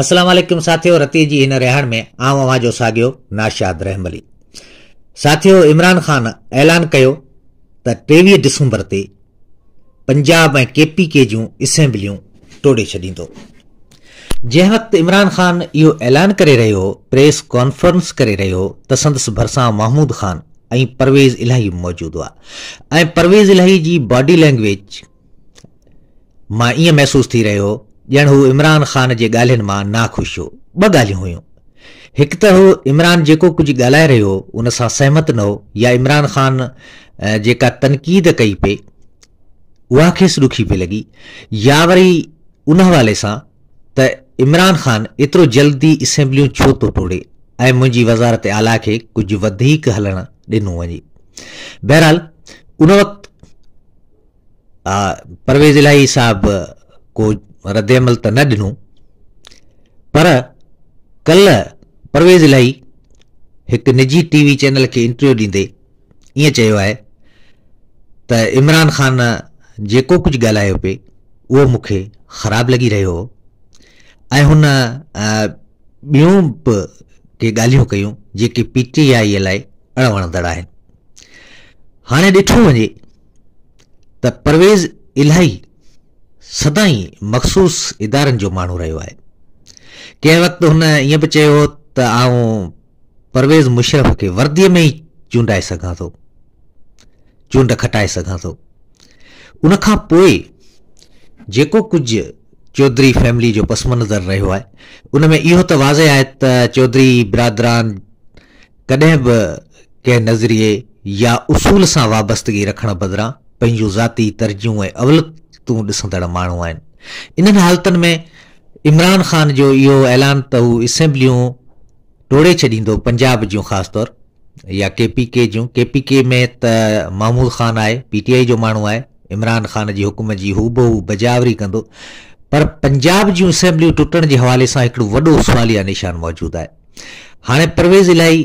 असलम साथियो रती जी हिन रहण में आम अवां जो साॻियो नाशाद रहमली साथियों इमरान ख़ान ऐलान कयो त टेवीह डिसंबर ते पंजाब ऐं केपी के जूं असेंबलियूं टोड़े छॾींदो जंहिं वक़्तु इमरान ख़ान यो ऐलान कर रहियो हो प्रेस कॉन्फ्रेंस कर रहियो हो त संदसि महमूद ख़ान ऐं परवेज़ इलाही मौजूदु हुआ परवेज़ इलाही जी बॉडी लैंग्वेज मां ईअं महसूसु थी रहियो ॼण हू इमरान ख़ान जे ॻाल्हियुनि मां नाख़ुशि हो ॿ ॻाल्हियूं हुयूं हिकु त हू इमरान जेको कुझु ॻाल्हाए रहियो हो उन सां सहमत न हो या इमरान ख़ान जेका तनक़ीद कई पई उहा खेसि ॾुखी पई लॻी या वरी उन हवाले सां त इमरान ख़ान एतिरो जल्दी असेंबलियूं छो थो टोड़े ऐं मुंहिंजी वज़ारत आला खे कुझु वधीक हलणु ॾिनो वञे बहरहाल उन वक़्तु परवेज़ इलाही साहबु को रदमल त न ॾिनो पर कल्ह परवेज़ इलाही हिकु निजी टी वी चैनल खे इंटरव्यू ॾींदे ईअं चयो आहे त इमरान ख़ान जेको कुझु ॻाल्हायो पिए उहो मूंखे ख़राबु लॻी रहियो हो ऐं हुन ॿियूं बि के ॻाल्हियूं कयूं जेके पी टी आई लाइ अणवणंदड़ आहिनि हाणे ॾिठो वञे त परवेज़ इलाही सदाई मखसूस इदारनि जो माण्हू रहियो आहे कंहिं वक़्तु हुन ईअं परवेज़ मुशरफ़ के वर्दी में ही चूंडाए सघां चूंड खटाए सो थो उनखां पोइ चौधरी फैमिली जो पस मंज़र रहियो आहे उन में इहो वाज़े है चौधरी बिरादरान कॾहिं बि कंहिं नज़रिए या उसूल से वाबस्तगी रखने बदिरां जी ज़ाती तरजियूं अवल तूं ॾिसंदड़ माण्हू आहिनि इन्हनि हालतुनि में इमरान ख़ान जो इहो ऐलान त हू असेंबलियूं टोड़े छॾींदो पंजाब जूं ख़ासि तौर या के पी के जूं के पी के में त महमूद ख़ान आहे पी टी आई जो माण्हू आहे इमरान ख़ान जी हुकुम जी हू बजावरी कंदो पर पंजाब जूं असेंबलियूं टुटण जे हवाले सां हिकिड़ो वॾो सुवालिया निशान मौजूदु आहे हाणे परवेज़ इलाही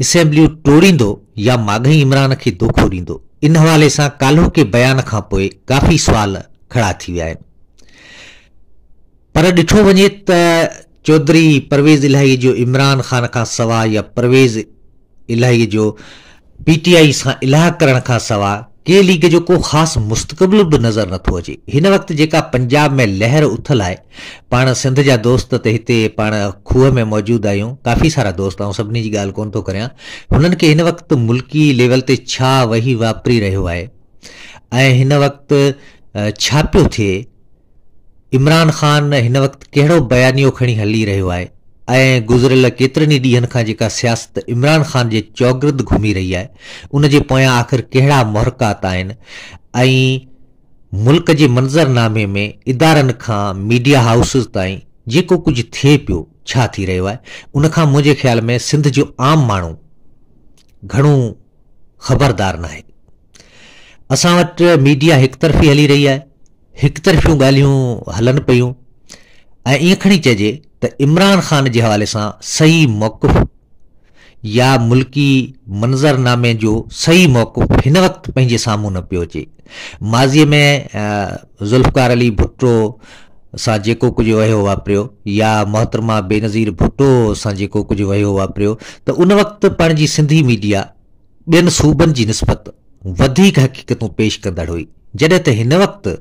असेंबलियूं टोड़ींदो या माॻही इमरान खे धोखो ॾींदो इन हवाले से कालू के बयान का पे काफ़ी सुवाल खड़ा थी वह पर ॾिठो वे चौधरी परवेज़ इलाही जो इमरान ख़ान का सवा या परवेज़ इलाही जो पीटीआई से इलाह करण का सवा ಕೇಲಿ ಗೆ ಜೊಕೊ खास ಮುಸ್ತक़बिल भी नज़र नथो अचे हिन वक़्तु जेका पंजाब में लहर उथल है पा सिंध जा दोस्त त हिते पाण खूह में मौजूद आयो काफ़ी सारा दोस्त ऐं सभिनी जी ॻाल्हि कोन थो करियां हुननि खे हिन मुल्की लेवल ते छा वही वापरी रहियो आहे ऐं हिन इमरान ख़ान हिन वक़्तु कहिड़ो बयानियो खणी हली रो है ऐं गुज़िरियल केतिरनि ई ॾींहनि सियासत इमरान ख़ान के चौगिर्द घुमी रही है उनके जे आख़िर कहिड़ा महरकात मुल्क जे मंज़रनामे में इदार मीडिया हाउस ताईं जेको कुझु थिए पियो छा थी रहियो आहे ख़्याल में सिंध जो आम मू घो ख़बरदार ना आहे असां मीडिया एक तरफ़ी हली रही है एक तरफ़ियूं ॻाल्हियूं हलनि पियूं ऐं ईअं त इमरान ख़ान जे हवाले सां सही मौक़ुफ़ या मुल्की मंज़रनामे जो सही मौक़ुफ़ हिन वक़्तु पंहिंजे साम्हूं न पियो अचे माज़ीअ में ज़ुल्फ़कार अली भुट्टो सां जेको कुझु वहियो वापरियो या मोहतरमा बेनज़ीर भुट्टो सां जेको कुझु वहियो वापरियो त उन वक़्तु पंहिंजी सिंधी मीडिया ॿियनि सूबनि जी निस्बत वधीक हक़ीक़तूं पेश कंदड़ हुई जॾहिं त हिन वक़्तु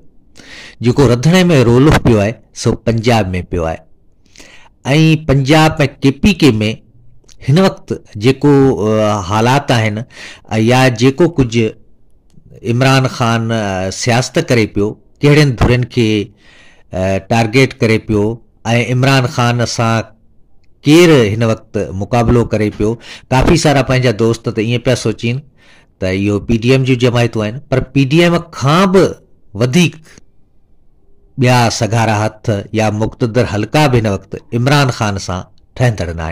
जेको रंधिणे में रोलो पियो आहे सो पंजाब में पियो आहे पंजाब में के में इन वक्त जो हालात आहिनि या जो कुछ इमरान ख़ान सियासत करे पो कड़े धुरनि के टारगेट करे पो इमरान ख़ान से केर इन वक्त मुकाबलो करे पो काफ़ी सारा पैं दोस्त ये ईअं पिया सोचीनि त यो पीडीएम जो एम पर पीडीएम का भी ॿिया सघारा हथ या मुक़्तदर हल्का भी हिन वक़्तु इमरान ख़ान से ठहदड़ ना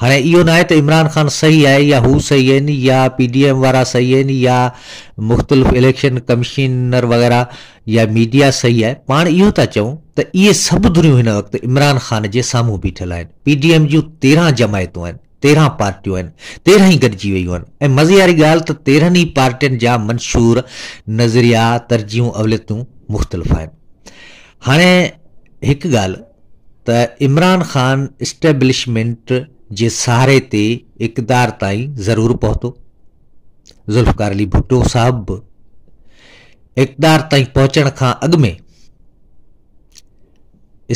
हाँ यो ना तो इमरान ख़ान सही आहे या हू सही आहिनि या पी वारा सही आहिनि या मुख़्तलिफ़ इलेक्शन कमिशनर वग़ैरह या मीडिया सही आहे पा इहो था चऊं त इहे सभु धुरियूं हिन इमरान ख़ान के साम्हूं बीठल आहिनि पी डी एम जूं तेरहं जमायतूं आहिनि तेरहं पार्टियूं आहिनि तेरहं ई मजेदारी वियूं आहिनि ऐं मज़े वारी मंशूर नज़रिया तरजीहूं अवलियतूं मुख़्तलिफ़ आहिनि हाणे हिकु ॻाल्हि त इमरान ख़ान इस्टेब्लिशमेंट जे सहारे ते इक़दार ताईं ज़रूरु पहुतो ज़ुल्फकार अली भुटो साहबु इक़दार ताईं पहुचण खां अॻु में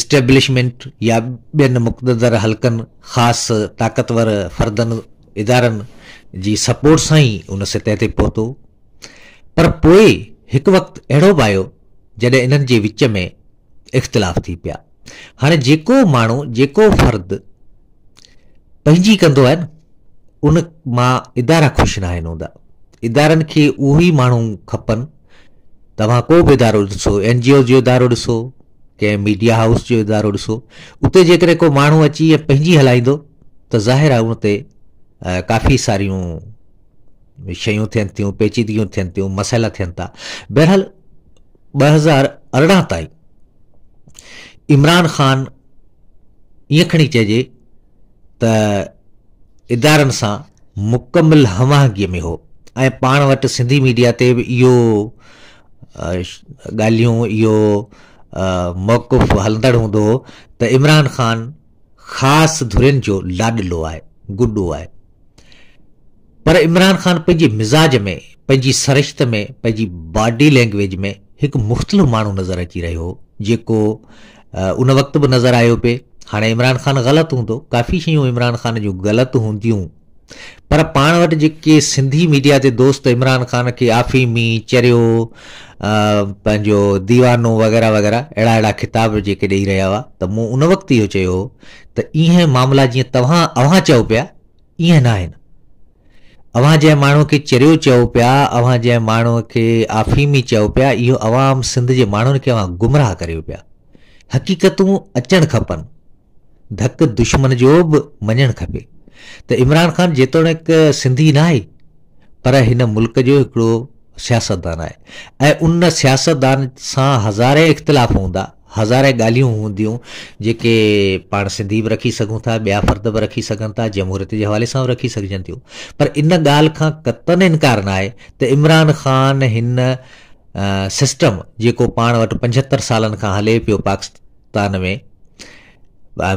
इस्टेब्लिशमेंट या ॿियनि मुक़ददर हलकनि ख़ासि ताक़तवर फ़र्दनि इदारनि जी सपोर्ट सां ई उन सतह ते पहुतो पर पोइ हिकु वक़्तु अहिड़ो बि आयो जॾहिं इन्हनि जे विच में इख़्तिलाफ़ थी पिया हाणे जेको माण्हू जेको फ़र्द पंहिंजी कंदो आहे न उन मां इदारा ख़ुशि न आहिनि हूंदा इदारनि खे उहो ई माण्हू खपनि तव्हां को बि इदारो ॾिसो एन जी ओ जो इदारो ॾिसो कंहिं मीडिया हाउस जो इदारो ॾिसो उते जेकॾहिं को माण्हू अची ऐं पंहिंजी हलाईंदो त ज़ाहिर आहे उन ते काफ़ी सारियूं शयूं थियनि थियूं पेचीदगियूं थियनि थियूं मसइला थियनि था बहिरहल ॿ हज़ार अरिड़हं ताईं इमरान ख़ान ईअं खणी चइजे त इदारनि सां मुकमलु हवाहंगीअ में हो ऐं पाण वटि सिंधी मीडिया ते बि इहो ॻाल्हियूं इहो मौक़ुफ़ु हलंदड़ हूंदो हो त इमरान ख़ान ख़ासि धुरियुनि जो लाॾलो आहे गुॾो आहे पर इमरान ख़ान पंहिंजे मिज़ाज में पंहिंजी सरिश्त में पंहिंजी बॉडी लैंग्वेज में हिकु मुख़्तलिफ़ माण्हू नज़र अची रहियो हो जेको उन वक़्तु बि नज़र आयो पिए हाणे इमरान ख़ान ग़लति हूंदो काफ़ी शयूं इमरान ख़ान जूं ग़लति हूंदियूं पर पाण वटि जेके सिंधी मीडिया ते दोस्त इमरान ख़ान खे आफ़ीमी चरियो पंहिंजो दीवानो वग़ैरह वग़ैरह अहिड़ा अहिड़ा किताब जेके ॾेई रहिया हुआ त मूं उन वक़्तु इहो चयो त इहे मामला जीअं तव्हां अव्हां चओ पिया ईअं न आहिनि अव्हां जंहिं माण्हूअ खे चरियो चओ पिया अव्हां जंहिं माण्हूअ खे आफ़ीमी चओ पिया इहो अवाम सिंध जे माण्हुनि खे गुमराह करियो पिया हक़ीक़तूं अचणु खपनि धक दुश्मन जो बि मञणु खपे त इमरान ख़ान जेतोणीकि सिंधी न आहे पर हिन मुल्क़ जो हिकिड़ो सियासतदान आहे ऐं उन सियासतदान सां हज़ारे इख़्तिलाफ़ हूंदा हज़ारे ॻाल्हियूं हूंदियूं जेके पाण सिंधी बि रखी सघूं था ॿिया फ़र्द बि रखी सघनि था जमहूरियत जे हवाले सां बि रखी सघजनि थियूं पर इन ॻाल्हि खां कतन इनकार न आहे त इमरान ख़ान हिन सिस्टम जेको पाण वटि पंजहतरि सालनि खां हले पियो पाकिस्तान में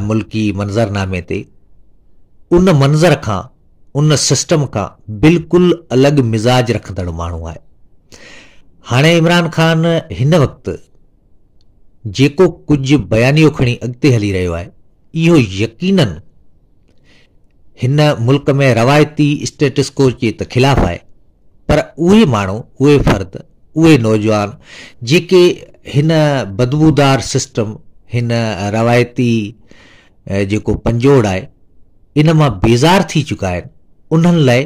मुल्की मंज़रनामे ते उन मंज़र खां उन सिस्टम खां बिल्कुलु अलॻि मिज़ाज रखंदड़ माण्हू आहे हाणे इमरान ख़ान हिन वक़्तु जेको कुझु बयानियो खणी अॻिते हली रहियो आहे इहो यकीननि हिन मुल्क में रवायती स्टेटस्को स्कोर जे त ख़िलाफ़ आहे पर उहे माण्हू उहे फ़र्द उहे नौजवान जेके हिन बदबूदार सिस्टम हिन रवायती जेको पंजोड़ आहे इन मां बेज़ार थी चुका आहिनि उन्हनि लाइ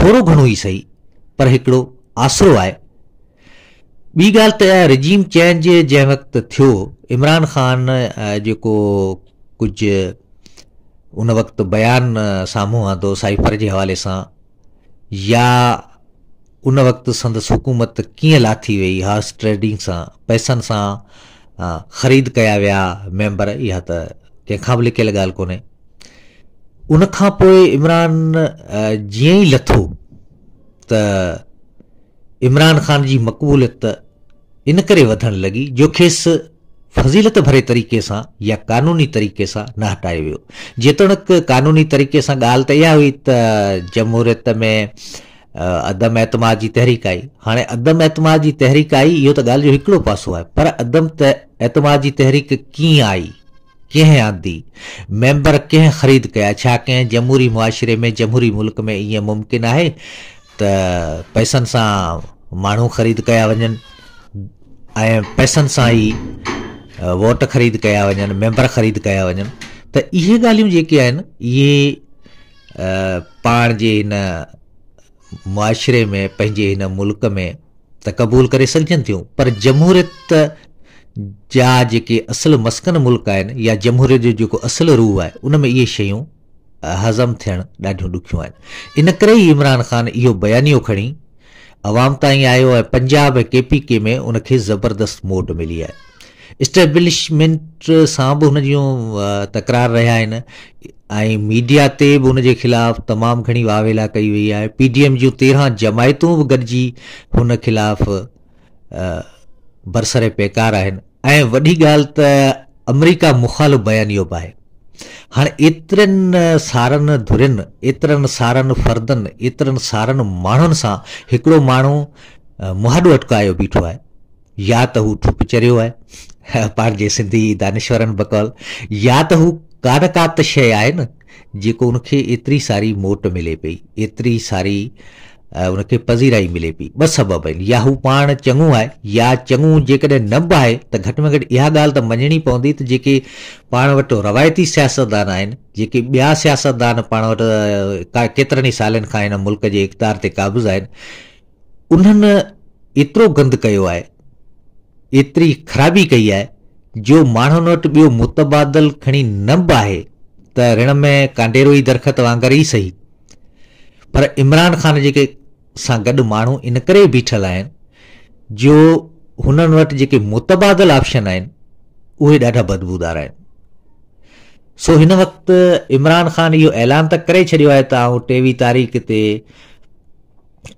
थोरो घणो ई सही पर हिकिड़ो आसिरो आहे ॿी ॻाल्हि त रजीम चेंज जंहिं वक़्तु थियो इमरान ख़ान जेको कुझु उन वक़्तु बयान साम्हूं आंदो साइफर जे हवाले सां या उन वक्त संदस हुकूमत कें लाथी वही हॉर्स ट्रेडिंग से पैसन से ख़रीद कया विया मैंबर इहा त कंहिंखां बि इमरान जी ही लथो त इमरान ख़ान की मक़बूलियत इन करे लगी जो खेस फज़ीलत भरे तरीक़े से या कानूनी तरीक़े से न हटाए वो जेतोणीकि कानूनी तरीक़े से गाल हुई त जमहूरियत में अदम एतमाद की तहरीक आई हाँ अदम एतमाद की तहरीक आई यो तो गालो पासो है पर अदम एतमाद की तहरीक कि आई कें आंदी मेंबर कें ख़रीद कया छा कंहिं जमहूरी मुआशरे में जमहूरी मुल्क में ये मुमकिन है त पैसनि मू ख़रीद कया वन पैसन से ही वोट ख़रीद कया वन मेंबर ख़रीद कया वन तो ये ॻाल्हियूं ये आहिनि जे इन मुआरे में पैं इन मुल्क में तबूल क़बूल करे थी पर जमहूरियत जहाँ असल मस्कन मुल्क या जमहूरियत जो असल रूह है उन में ये शयूं हज़म थियणु ॾाढियूं ॾुखियूं ही इन इमरान ख़ान यो बयानियो खड़ी अवाम तय आयो पंजाब के पी के में उन ज़बरदस्त मोड मिली है इस्टेब्लिशमेंट सां बि हुन जूं तकरार रहिया आहिनि ऐं मीडिया ते बि हुन जे ख़िलाफ़ु तमामु घणी वावेला कई वई आहे पी डी एम जूं तेरहं जमायतूं बि गॾिजी हुन ख़िलाफ़ु बरसरे पेकार आहिनि ऐं वॾी ॻाल्हि त अमरीका मुखाल बयान इहो बि आहे हाणे एतिरनि सारनि धुरियुनि एतिरनि सारनि फ़र्दनि एतिरनि सारनि माण्हुनि सां हिकिड़ो माण्हू मुहाॾो अटकायो बीठो आहे या त हू ठुप चरियो आहे पंहिंजे सिंधी दानेश्वरनि बकौल या त हू कान कात शइ आहे न जेको उनखे एतिरी सारी मोट मिले पई एतिरी सारी उनखे पज़ीराई मिले पई ॿ सबबु आहिनि या हू पाण चङो आहे या चङो जेकॾहिं न बि आहे त घटि में घटि इहा ॻाल्हि त मञणी पवंदी त जेके पाण वटि रवायती सियासतदान आहिनि जेके ॿिया सियासतदान पाण वटि का केतिरनि ई सालनि खां हिन मुल्क़ जे इक़्तदार ते क़ाबु आहिनि उन्हनि एतिरो गंद कयो आहे एतिरी ख़राबी कई आहे जो माण्हुनि वटि ॿियो मुतबादल खणी न बि आहे त ण में कांडेरो ई दरख़्त वांगुरु ई सही पर इमरान ख़ान जेके सां गॾु माण्हू इन करे बीठल आहिनि जो हुननि वटि जेके मुतबादल ऑप्शन आहिनि उहे ॾाढा बदबूदार आहिनि सो हिन वक़्तु इमरान ख़ान इहो ऐलान त करे छॾियो आहे त आउं टेवीह तारीख़ ते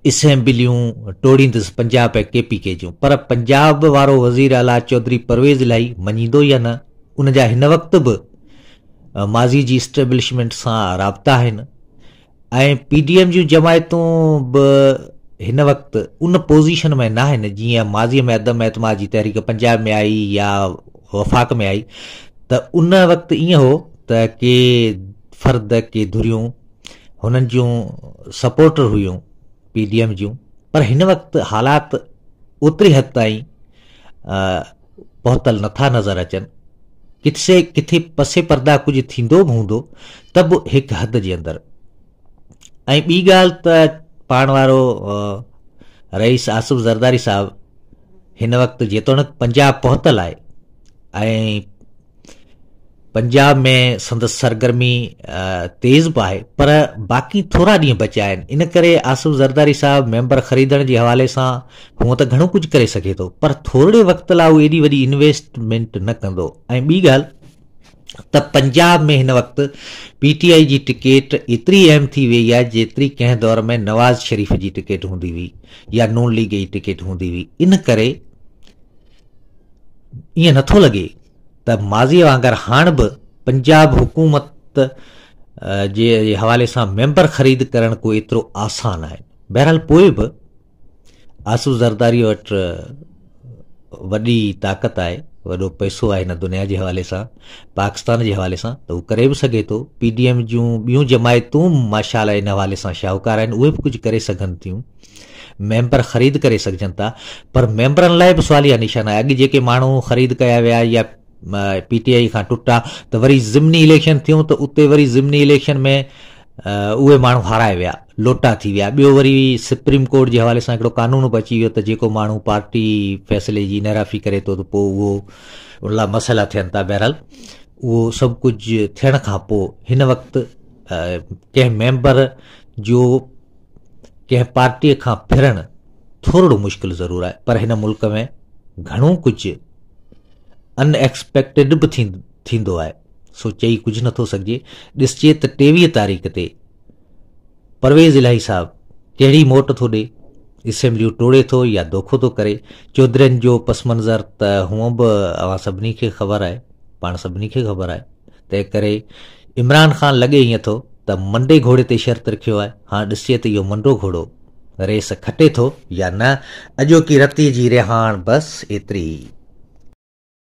असेंबलियूं टोड़ींदुसि पंजाब ऐं केपीके जूं पर पंजाब वो वज़ीर आला चौधरी परवेज़ इलाही मञीदो या न उन जा वक़्त बि माज़ी की इस्टेब्लिशमेंट सां राब्ता आहिनि पीडीएम पी डी एम जूं उन पोज़ीशन में ना आहिनि माजी में अदम एतमा की तहरीक पंजाब में आई या वफ़ाक़ में आई त उन वक़्तु ईअं हो के फ़र्द के धुरियूं हुननि सपोर्टर हुयूं पीडीएम डी जूं पर हिन वक़्तु हालात ओतिरे हद ताईं पहुतल नथा नज़र अचनि किथे किथे पसे पर्दा कुझु थींदो बि हूंदो त बि हिकु हदि जे अंदरि ऐं ॿी ॻाल्हि त पाण वारो रईस आसिफ़ ज़रदारी साहिबु हिन वक़्तु जेतोणीकि पंजाब पहुतल आहे ऐं पंजाब में संदसि सरगर्मी तेज़ बि आहे पर बाक़ी थोरा ॾींहं बचिया आहिनि इन करे आसिफ़ ज़रदारी साहिबु मेंबर ख़रीदण जे हवाले सां हूअं त घणो कुझु करे सघे थो पर थोरे वक़्त लाइ उहो एॾी वॾी इन्वेस्टमेंट न कंदो ऐं ॿी ॻाल्हि त पंजाब में हिन वक़्तु पी टी आई जी टिकेट एतिरी अहम थी वई आहे जेतिरी कंहिं दौर में नवाज़ शरीफ़ जी टिकेट हूंदी हुई या नून लीग जी टिकेट हूंदी हुई इन करे ईअं नथो लॻे त माज़ी वांगुरु हाणे बि पंजाब हुकूमत जे हवाले सां मेंबर ख़रीद करणु को एतिरो आसान आहे बहरहाल पोइ बि आसू ज़रदारी वटि वॾी ताक़त आहे वॾो पैसो आहे हिन दुनिया जे हवाले सां पाकिस्तान जे हवाले सां त हू करे बि सघे थो पी डी एम जूं ॿियूं जमायतूं माशाला हिन हवाले सां शाहूकार आहिनि उहे बि कुझु करे सघनि थियूं मेंबर ख़रीद करे सघजनि था पर मेंबरनि लाइ बि सुवाल निशान आहे अॻु जेके माण्हू ख़रीद कया विया या पीटीआई खां टुटा तो वरी ज़िमनी इलेक्शन थियूं तो उते वरी ज़िमनी इलेक्शन में उ माण्हू हाराए वह लोटा थी विया ॿियो वरी सुप्रीम कोर्ट के हवा से कानून बि अची वियो त जेको पार्टी फैसले की नराफ़ी करे तो त पोइ उहो उन लाइ मसइला थियनि था बहरहाल उहो सभु कुझु थियण खां पोइ हिन मेंबर जो कें पार्टी का फिरणु थोड़ो मुश्किल ज़रूर आहे पर मुल्क में घणों कुछ अनएक्सपेक्टेड बि थी थींदो आहे सो चई कुझु नथो सघिजे ॾिसजे त टेवीह तारीख़ ते परवेज़ इलाही साहबु कहिड़ी मोट थो ॾिए असेंबलियूं टोड़े थो या दोखो थो करे चौधरीनि जो पस मंज़र त हूअं बि अवां सभिनी खे ख़बर आहे पाण सभिनी खे ख़बर आहे तंहिं करे इमरान ख़ान लॻे ईअं थो त मंडे घोड़े ते शर्त रखियो आहे हा ॾिसजे त इहो मंडो घोड़ो रेस खटे थो या न अॼोकी रतीअ जी रिहाण बसि एतिरी